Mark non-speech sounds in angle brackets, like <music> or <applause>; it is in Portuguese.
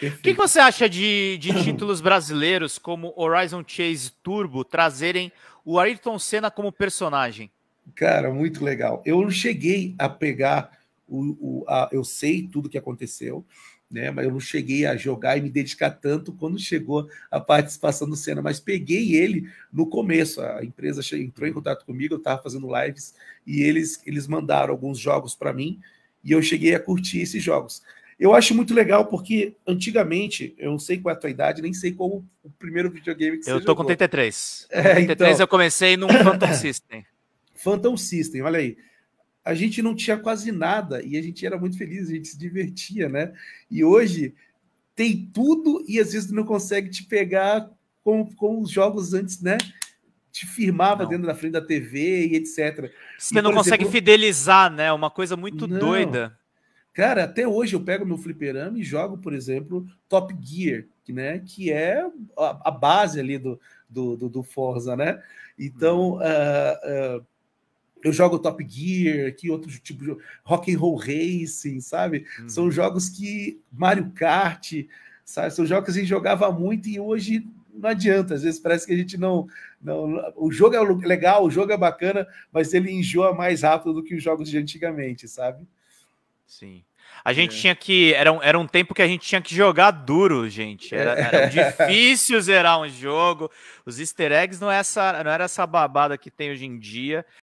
O que, que, você acha de, de <coughs> títulos brasileiros como Horizon Chase Turbo trazerem o Ayrton Senna como personagem? Cara, muito legal. Eu não cheguei a pegar o, o a, eu sei tudo que aconteceu, né? Mas eu não cheguei a jogar e me dedicar tanto quando chegou a participação do Senna, mas peguei ele no começo. A empresa entrou em contato comigo, eu estava fazendo lives e eles eles mandaram alguns jogos para mim e eu cheguei a curtir esses jogos. Eu acho muito legal porque antigamente, eu não sei qual é a tua idade, nem sei qual o primeiro videogame que você Eu tô jogou. com 33. É, 33 então... eu comecei num Phantom <coughs> System. Phantom System, olha aí. A gente não tinha quase nada e a gente era muito feliz, a gente se divertia, né? E hoje tem tudo e às vezes não consegue te pegar com, com os jogos antes, né? te firmava não. dentro da frente da TV e etc. Você e, não consegue exemplo, fidelizar, né? É uma coisa muito não. doida. Cara, até hoje eu pego meu fliperama e jogo, por exemplo, Top Gear, né? Que é a, a base ali do, do, do, do, Forza, né? Então, uh, uh, eu jogo Top Gear, que outro tipo de Rock and Roll Racing, sabe? Uhum. São jogos que Mario Kart, sabe? São jogos que a gente jogava muito e hoje não adianta. Às vezes parece que a gente não, não o jogo é legal, o jogo é bacana, mas ele enjoa mais rápido do que os jogos de antigamente, sabe? Sim. A gente é. tinha que. Era um, era um tempo que a gente tinha que jogar duro, gente. Era, era é. difícil zerar um jogo. Os easter eggs não, é essa, não era essa babada que tem hoje em dia.